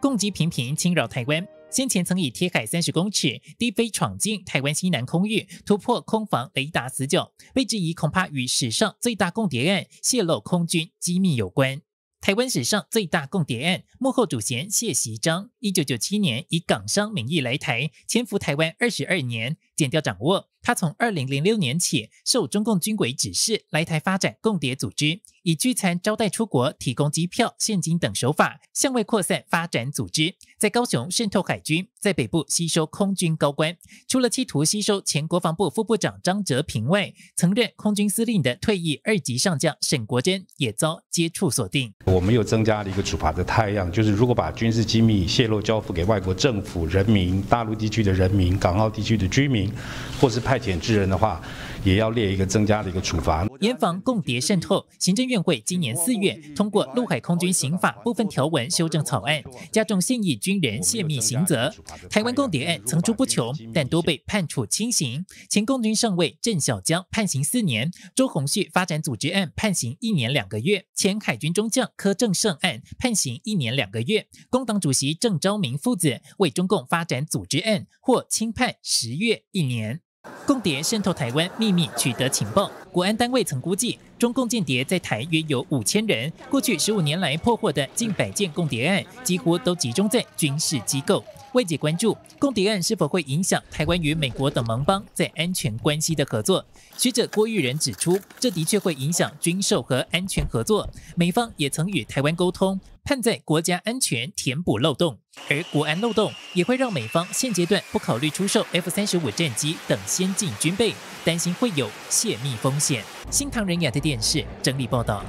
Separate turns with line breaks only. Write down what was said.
攻击频频侵扰台湾，先前曾以铁海三十公尺低飞闯进台湾西南空域，突破空防雷达死角，被质疑恐怕与史上最大共谍案泄露空军机密有关。台湾史上最大共谍案幕后主嫌谢习章，一九九七年以港商名义来台，潜伏台湾二十二年，减掉掌握。他从二零零六年起，受中共军委指示来台发展共谍组织，以聚餐招待、出国、提供机票、现金等手法向外扩散发展组织。在高雄渗透海军，在北部吸收空军高官。除了企图吸收前国防部副部长张哲平外，曾任空军司令的退役二级上将沈国珍也遭接触锁定。
我们又增加了一个处罚的太阳，就是如果把军事机密泄露交付给外国政府、人民、大陆地区的人民、港澳地区的居民，或是。派遣之人的话，也要列一个增加的一个处罚，
严防共谍渗透。行政院会今年四月通过陆海空军刑法部分条文修正草案，加重现役军人泄密刑责。台湾共谍案层出不穷，但多被判处轻刑。前共军上尉郑小江判刑四年，周鸿旭发展组织案判刑一年两个月，前海军中将柯正胜案判刑一年两个月，工党主席郑昭明父子为中共发展组织案获轻判十月一年。共谍渗透台湾，秘密取得情报。国安单位曾估计，中共间谍在台约有五千人。过去十五年来破获的近百件共谍案，几乎都集中在军事机构。外界关注共谍案是否会影响台湾与美国等盟邦在安全关系的合作。学者郭玉仁指出，这的确会影响军售和安全合作。美方也曾与台湾沟通，盼在国家安全填补漏洞，而国安漏洞也会让美方现阶段不考虑出售 F 三十五战机等先进军备，担心会有泄密风险。新唐人亚的电视整理报道。